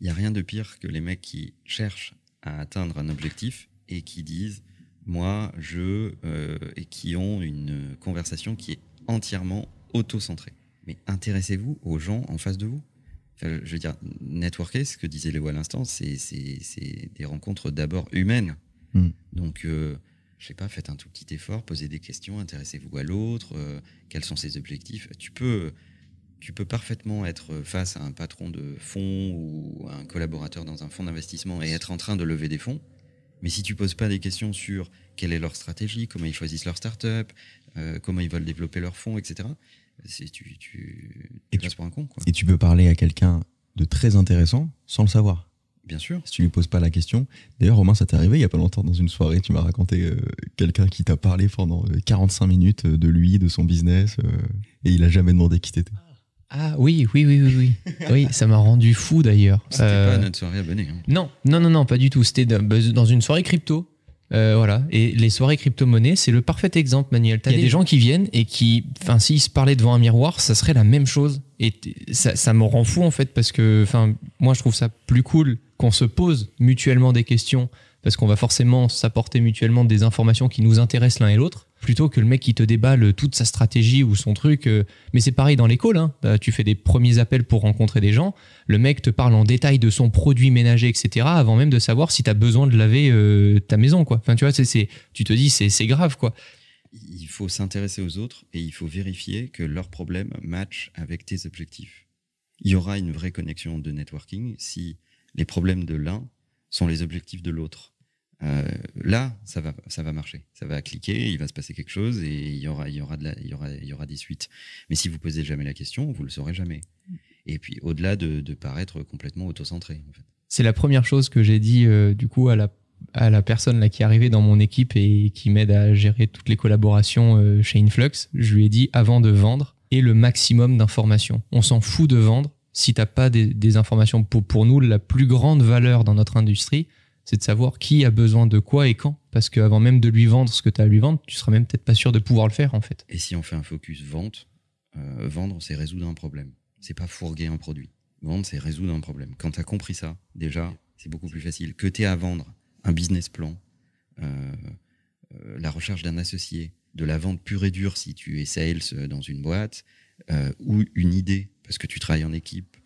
Il n'y a rien de pire que les mecs qui cherchent à atteindre un objectif et qui disent moi, je, euh, et qui ont une conversation qui est entièrement auto-centrée. Mais intéressez-vous aux gens en face de vous. je veux dire, networker, ce que disait Léo à l'instant, c'est des rencontres d'abord humaines. Hmm. Donc, euh, je sais pas, faites un tout petit effort, posez des questions, intéressez-vous à l'autre, euh, quels sont ses objectifs. Tu peux, tu peux parfaitement être face à un patron de fonds ou à un collaborateur dans un fonds d'investissement et être en train de lever des fonds. Mais si tu poses pas des questions sur quelle est leur stratégie, comment ils choisissent leur startup, euh, comment ils veulent développer leur fonds, etc., tu, tu, et tu, pour un con. Et tu peux parler à quelqu'un de très intéressant sans le savoir. Bien sûr. Si tu lui poses pas la question. D'ailleurs, Romain, ça t'est arrivé il y a pas longtemps dans une soirée, tu m'as raconté euh, quelqu'un qui t'a parlé pendant 45 euh, minutes euh, de lui, de son business, et il a jamais demandé qui t'étais. Ah oui, oui, oui, oui, oui. ça m'a rendu fou d'ailleurs. C'était pas notre soirée abonnée. Hein. Non, non, non, non, pas du tout. C'était dans bah, une soirée crypto. voilà. Et les soirées crypto monnaie c'est le parfait exemple, Manuel. Il y a des... gens qui viennent et qui, enfin, s'ils se parlaient devant un miroir, ça serait la même chose. Et ça, ça me rend fou, en fait, parce que, enfin, moi, je trouve ça plus cool qu'on se pose mutuellement des questions, parce qu'on va forcément s'apporter mutuellement des informations qui nous intéressent l'un et l'autre, plutôt que le mec qui te déballe toute sa stratégie ou son truc. Euh, mais c'est pareil dans l'école, hein. Bah, tu fais des premiers appels pour rencontrer des gens, le mec te parle en détail de son produit ménager, etc., avant même de savoir si tu as besoin de laver euh, ta maison. Quoi. Enfin, tu, vois, c'est, tu te dis, c'est grave. quoi. Il faut s'intéresser aux autres et il faut vérifier que leurs problèmes matchent avec tes objectifs. Il y aura une vraie connexion de networking si les problèmes de l'un sont les objectifs de l'autre. Euh, là, ça va, ça va marcher, ça va cliquer, il va se passer quelque chose et il y aura, il y aura de la, il y aura, il y aura des suites. Mais si vous posez jamais la question, vous le saurez jamais. Et puis, au-delà de, paraître complètement autocentré, C'est la première chose que j'ai dit euh, du coup à la à la personne là qui est arrivée dans mon équipe et qui m'aide à gérer toutes les collaborations euh, chez Influx. Je lui ai dit avant de vendre et le maximum d'informations. On s'en fout de vendre si t'as pas des, informations pour, nous, la plus grande valeur dans notre industrie, c'est de savoir qui a besoin de quoi et quand. Parce qu'avant même de lui vendre ce que tu as à lui vendre, tu seras même peut-être pas sûr de pouvoir le faire en fait. Et si on fait un focus vente, euh, vendre, c'est résoudre un problème. C'est pas fourguer un produit. Vendre, c'est résoudre un problème. Quand tu as compris ça, déjà, c'est beaucoup plus facile. Que tu à vendre un business plan, euh, euh, la recherche d'un associé, de la vente pure et dure si tu es sales dans une boîte, ou une idée est-ce que tu travailles en équipe,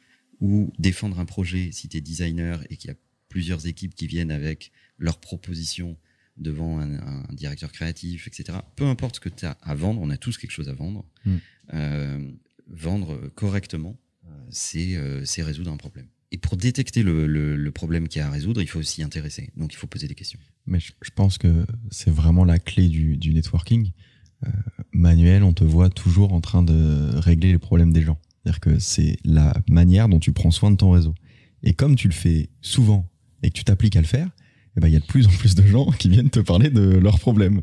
ou défendre un projet si tu es designer et qu'il y a plusieurs équipes qui viennent avec leurs propositions devant un, directeur créatif, etc. Peu importe ce que tu as à vendre, on a tous quelque chose à vendre. Mm. Euh, vendre correctement, euh, c'est euh, c'est résoudre un problème. Et pour détecter le, le, problème qu'il y a à résoudre, il faut s'y intéresser. Donc il faut poser des questions. Mais je, pense que c'est vraiment la clé du, du networking. manuel, on te voit toujours en train de régler les problèmes des gens. C'est-à-dire que c'est la manière dont tu prends soin de ton réseau. Et comme tu le fais souvent et que tu t'appliques à le faire, eh ben, il y a de plus en plus de gens qui viennent te parler de leurs problèmes.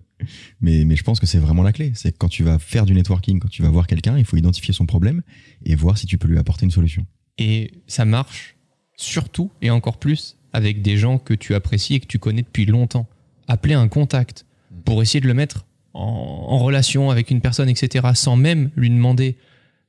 Mais, je pense que c'est vraiment la clé. C'est quand tu vas faire du networking, quand tu vas voir quelqu'un, il faut identifier son problème et voir si tu peux lui apporter une solution. Et ça marche surtout et encore plus avec des gens que tu apprécies et que tu connais depuis longtemps. Appeler un contact pour essayer de le mettre en relation avec une personne, etc., sans même lui demander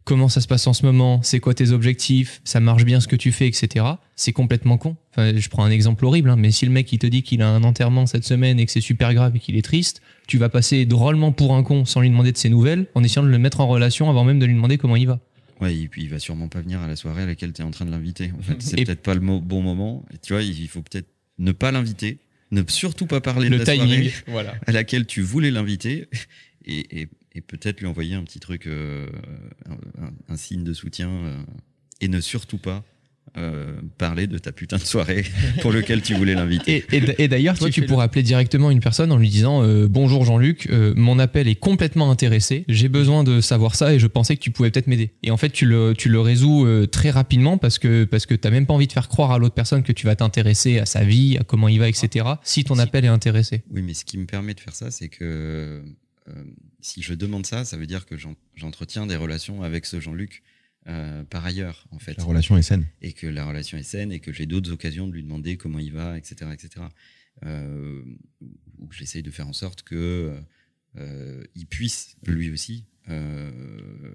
comment ça se passe en ce moment, c'est quoi tes objectifs, ça marche bien ce que tu fais, etc. C'est complètement con. je prends un exemple horrible, hein, mais si le mec il te dit qu'il a un enterrement cette semaine et que c'est super grave et qu'il est triste, tu vas passer drôlement pour un con sans lui demander de ses nouvelles, en essayant de le mettre en relation avant même de lui demander comment il va. Ouais, puis il va sûrement pas venir à la soirée à laquelle tu es en train de l'inviter. fait, c'est peut-être pas le bon moment. tu vois, il faut peut-être ne pas l'inviter, ne surtout pas parler de la timing, soirée voilà. à laquelle tu voulais l'inviter et, et, et peut-être lui envoyer un petit truc, euh, un, signe de soutien, euh, et ne surtout pas euh, parler de ta putain de soirée pour lequel tu voulais l'inviter. Et, d'ailleurs, toi, tu, pourrais appeler directement une personne en lui disant Bonjour Jean-Luc, mon appel est complètement intéressé, j'ai besoin de savoir ça et je pensais que tu pouvais peut-être m'aider. Et en fait, tu le, tu le résous très rapidement parce que, parce que tu même pas envie de faire croire à l'autre personne que tu vas t'intéresser à sa vie, à comment il va, etc. si ton appel est intéressé. Oui, mais ce qui me permet de faire ça, c'est que si je demande ça, ça veut dire que j'entretiens des relations avec ce Jean-Luc euh, par ailleurs, en fait. La relation est saine. Et que la relation est saine et que j'ai d'autres occasions de lui demander comment il va, etc. etc. Euh, ou que j'essaye de faire en sorte qu'il euh, puisse, lui aussi,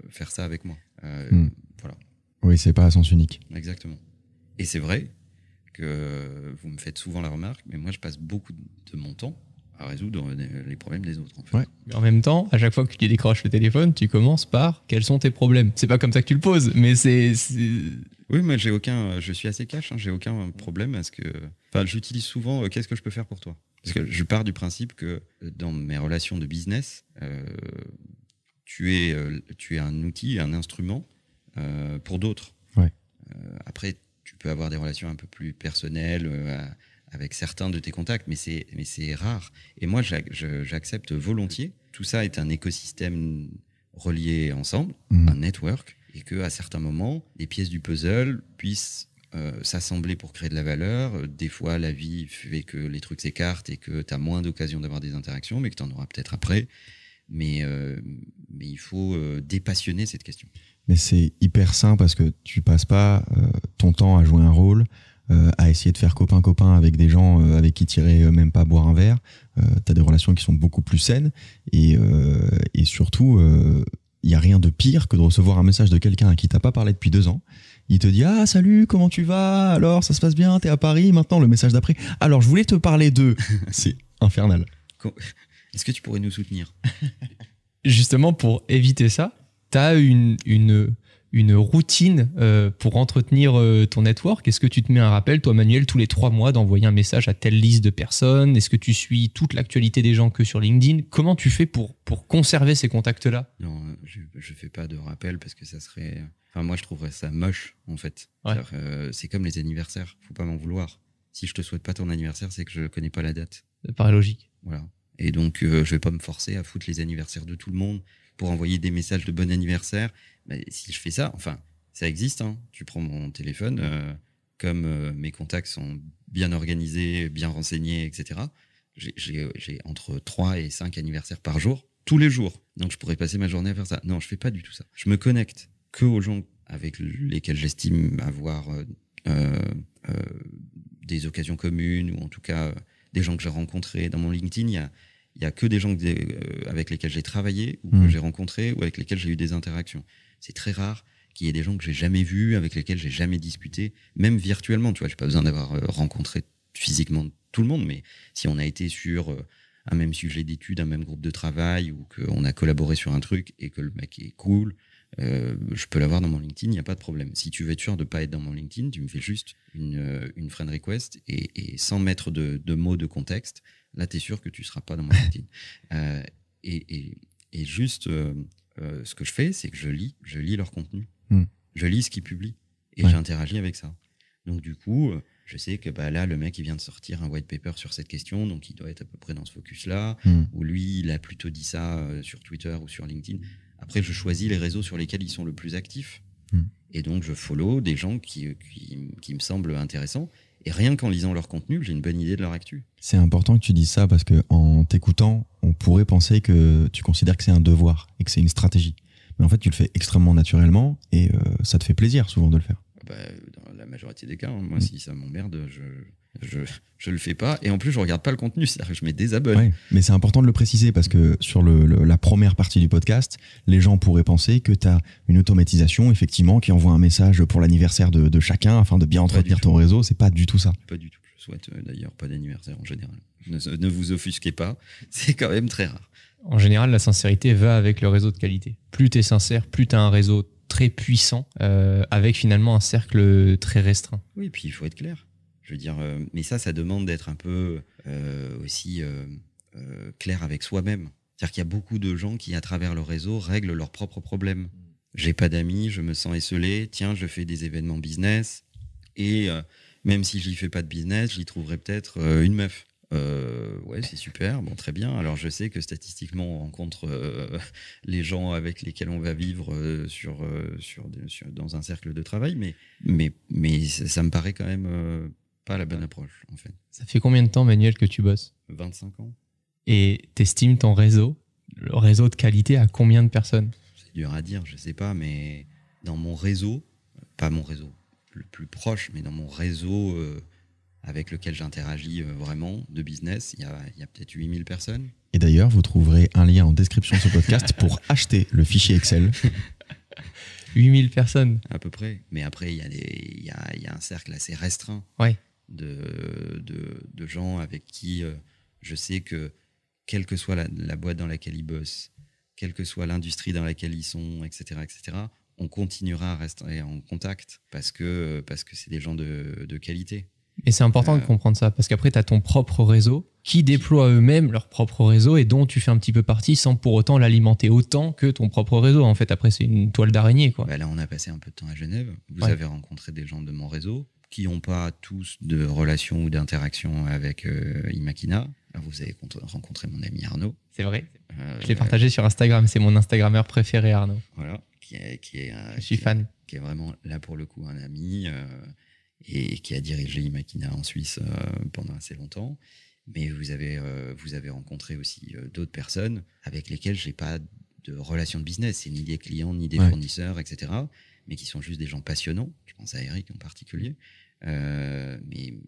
faire ça avec moi. Oui, hmm. Voilà. Oui, c'est pas à sens unique. Exactement. Et c'est vrai que vous me faites souvent la remarque, mais moi, je passe beaucoup de mon temps à résoudre euh, les problèmes des autres. En, fait. en même temps, à chaque fois que tu décroches le téléphone, tu commences par quels sont tes problèmes. C'est pas comme ça que tu le poses, mais c'est. Oui, moi, j'ai aucun. Euh, je suis assez cash. Hein, j'ai aucun problème à ce que. Enfin, j'utilise souvent. Euh, qu'est-ce que je peux faire pour toi Parce que je pars du principe que dans mes relations de business, tu es tu es un outil, un instrument pour d'autres. après, tu peux avoir des relations un peu plus personnelles avec certains de tes contacts, mais c'est, mais c'est rare. Et moi, j'accepte volontiers. Tout ça est un écosystème relié ensemble, mm. un network, et que à certains moments, les pièces du puzzle puissent euh, s'assembler pour créer de la valeur. Des fois, la vie fait que les trucs s'écartent et que tu as moins d'occasion d'avoir des interactions, mais que tu en auras peut-être après. Mais, euh, mais il faut euh, dépassionner cette question. Mais c'est hyper sain parce que tu passes pas ton temps à jouer un rôle euh, à essayer de faire copain-copain avec des gens euh, avec qui tirer euh, même pas boire un verre. tu as des relations qui sont beaucoup plus saines et, surtout, il y a rien de pire que de recevoir un message de quelqu'un à qui tu n'as pas parlé depuis deux ans. Il te dit ah salut comment tu vas alors ça se passe bien t'es à Paris maintenant le message d'après alors je voulais te parler de c'est infernal. Est-ce que tu pourrais nous soutenir Justement pour éviter ça, t'as une une une routine euh, pour entretenir euh, ton network Est-ce que tu te mets un rappel, toi Manuel, tous les trois mois d'envoyer un message à telle liste de personnes Est-ce que tu suis toute l'actualité des gens que sur LinkedIn Comment tu fais pour, pour conserver ces contacts-là Non, euh, je ne fais pas de rappel parce que ça serait... Enfin, moi, je trouverais ça moche, en fait. c'est comme les anniversaires, faut pas m'en vouloir. Si je te souhaite pas ton anniversaire, c'est que je connais pas la date. Ça paraît logique. Voilà. Et donc, je ne vais pas me forcer à foutre les anniversaires de tout le monde pour envoyer des messages de bon anniversaire. mais si je fais ça, enfin, ça existe. Hein. Tu prends mon téléphone, euh, comme euh, mes contacts sont bien organisés, bien renseignés, etc. J'ai entre 3 et 5 anniversaires par jour, tous les jours. Donc je pourrais passer ma journée à faire ça. Non, je fais pas du tout ça. Je me connecte que aux gens avec lesquels j'estime avoir euh, des occasions communes ou en tout cas des gens que j'ai rencontrés dans mon LinkedIn. Il y a il n'y a que des gens euh, avec lesquels j'ai travaillé ou que hmm. j'ai rencontré ou avec lesquels j'ai eu des interactions. C'est très rare qu'il y ait des gens que j'ai jamais vus, avec lesquels j'ai jamais discuté, même virtuellement. Tu vois, j'ai pas besoin d'avoir euh, rencontré physiquement tout le monde, mais si on a été sur euh, un même sujet d'étude, un même groupe de travail ou qu'on a collaboré sur un truc et que le mec est cool, je peux l'avoir dans mon LinkedIn, il n'y a pas de problème. Si tu veux être sûr de ne pas être dans mon LinkedIn, tu me fais juste une, friend request et, sans mettre de, de, mots de contexte là, tu es sûr que tu ne seras pas dans mon routine. Euh, et, juste, euh, euh, ce que je fais, c'est que je lis, je lis leur contenu. Hmm. Je lis ce qu'ils publient et j'interagis avec ça. Donc, du coup, je sais que bah, là, le mec, il vient de sortir un white paper sur cette question, donc il doit être à peu près dans ce focus-là. Hmm. Ou lui, il a plutôt dit ça sur Twitter ou sur LinkedIn. Après, je choisis les réseaux sur lesquels ils sont le plus actifs. Hmm. Et donc, je follow des gens qui me semblent intéressants et rien qu'en lisant leur contenu, j'ai une bonne idée de leur actu. C'est important que tu dises ça parce que en t'écoutant, on pourrait penser que tu considères que c'est un devoir et que c'est une stratégie. Mais en fait, tu le fais extrêmement naturellement et euh, ça te fait plaisir souvent de le faire. Bah, dans la majorité des cas, hein. moi, mm. si ça m'emmerde, je, je, je le fais pas. Et en plus, je regarde pas le contenu, c'est-à-dire que je mets des abonnés. mais c'est important de le préciser parce que sur la première partie du podcast, les gens pourraient penser que tu as une automatisation, effectivement, qui envoie un message pour l'anniversaire de, chacun afin de bien entretenir ton réseau. C'est pas du tout ça. Pas du tout. Je souhaite euh, d'ailleurs pas d'anniversaire en général. Ne, vous offusquez pas, c'est quand même très rare. En général, la sincérité va avec le réseau de qualité. Plus tu es sincère, plus tu as un réseau très puissant, euh, avec finalement un cercle très restreint. Oui, et puis il faut être clair je veux dire, euh, mais ça, ça demande d'être un peu euh, aussi euh, clair avec soi-même. C'est-à-dire qu'il y a beaucoup de gens qui, à travers le réseau, règlent leurs propres problèmes. J'ai pas d'amis, je me sens esselé, tiens, je fais des événements business, et même si j'y fais pas de business, j'y trouverai peut-être une meuf. ouais, c'est super, bon, très bien. Alors, je sais que statistiquement, on rencontre les gens avec lesquels on va vivre sur, sur, dans un cercle de travail, mais, mais, mais ça me paraît quand même pas la bonne approche, en fait. Ça fait combien de temps, Manuel, que tu bosses 25 ans. Et t'estimes ton réseau, le réseau de qualité, à combien de personnes C'est dur à dire, je sais pas, mais dans mon réseau, pas mon réseau le plus proche, mais dans mon réseau euh, avec lequel j'interagis euh, vraiment de business, il y a, peut-être 8000 personnes. Et d'ailleurs, vous trouverez un lien en description de ce podcast pour acheter le fichier Excel. 8000 personnes. À peu près. Mais après, il y, a, y, un cercle assez restreint. Ouais de, de, gens avec qui euh, je sais que, quelle que soit la, boîte dans laquelle ils bossent, quelle que soit l'industrie dans laquelle ils sont, etc., etc., on continuera à rester en contact parce que parce que c'est des gens de, qualité. Et c'est important de euh, comprendre ça parce qu'après, tu as ton propre réseau qui déploie eux-mêmes leur propre réseau et dont tu fais un petit peu partie sans pour autant l'alimenter autant que ton propre réseau. En fait, après, c'est une toile d'araignée. quoi. Bah là, on a passé un peu de temps à Genève. Vous avez rencontré des gens de mon réseau qui n'ont pas tous de relation ou d'interaction avec euh, Imakina. Vous avez rencontré mon ami Arnaud. C'est vrai. Euh, je l'ai partagé sur Instagram. C'est mon Instagrammeur préféré, Arnaud. Voilà. Qui est, euh, je suis fan. qui est vraiment là pour le coup un ami euh, et qui a dirigé Imakina en Suisse pendant assez longtemps. Mais vous avez, vous avez rencontré aussi d'autres personnes avec lesquelles je n'ai pas de relation de business. C'est ni des clients, ni des fournisseurs, etc mais qui sont juste des gens passionnants. Je pense à Eric en particulier, euh, mais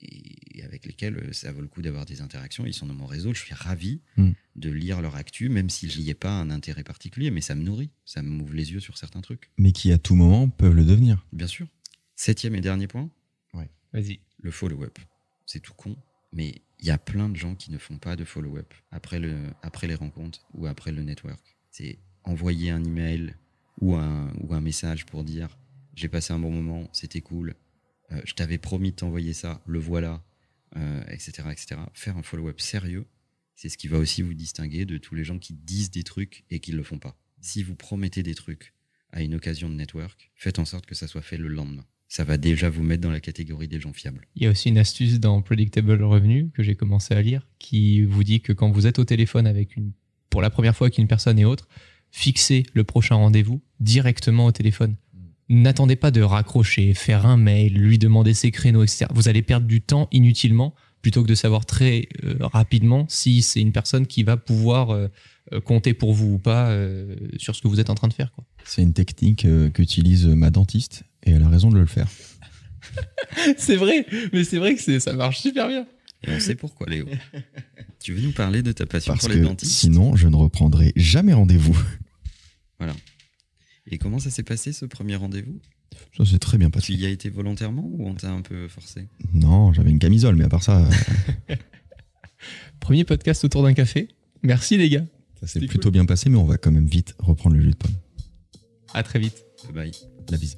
et avec lesquels euh, ça vaut le coup d'avoir des interactions. Ils sont dans mon réseau. Je suis ravi mm. de lire leur actu, même si je n'y ai pas un intérêt particulier, mais ça me nourrit, ça m'ouvre les yeux sur certains trucs. Mais qui à tout moment peuvent le devenir. Bien sûr. Septième et dernier point. Ouais. Vas-y. Le follow-up. C'est tout con, mais il y a plein de gens qui ne font pas de follow-up après, le, après les rencontres ou après le network. C'est envoyer un email, ou un, ou un message pour dire j'ai passé un bon moment, c'était cool, euh, je t'avais promis de t'envoyer ça, le voilà, etc., euh, etc. Faire un follow-up sérieux, c'est ce qui va aussi vous distinguer de tous les gens qui disent des trucs et qui ne le font pas. Si vous promettez des trucs à une occasion de network, faites en sorte que ça soit fait le lendemain. Ça va déjà vous mettre dans la catégorie des gens fiables. Il y a aussi une astuce dans Predictable Revenue que j'ai commencé à lire qui vous dit que quand vous êtes au téléphone avec une, pour la première fois avec une personne et autre, fixer le prochain rendez-vous directement au téléphone. N'attendez pas de raccrocher, faire un mail, lui demander ses créneaux, etc. Vous allez perdre du temps inutilement plutôt que de savoir très euh, rapidement si c'est une personne qui va pouvoir euh, euh, compter pour vous ou pas sur ce que vous êtes en train de faire. C'est une technique qu'utilise ma dentiste et elle a raison de le faire. c'est vrai, mais c'est vrai que ça marche super bien. Et on sait pourquoi, Léo. tu veux nous parler de ta passion pour les que dentistes Sinon, je ne reprendrai jamais rendez-vous. Voilà. Et comment ça s'est passé ce premier rendez-vous Ça s'est très bien passé. Tu y a été volontairement ou on t'a un peu forcé Non, j'avais une camisole, mais à part ça. Euh, premier podcast autour d'un café. Merci les gars. ça s'est plutôt bien passé, mais on va quand même vite reprendre le jus de pomme. À très vite. Bye bye. La bise.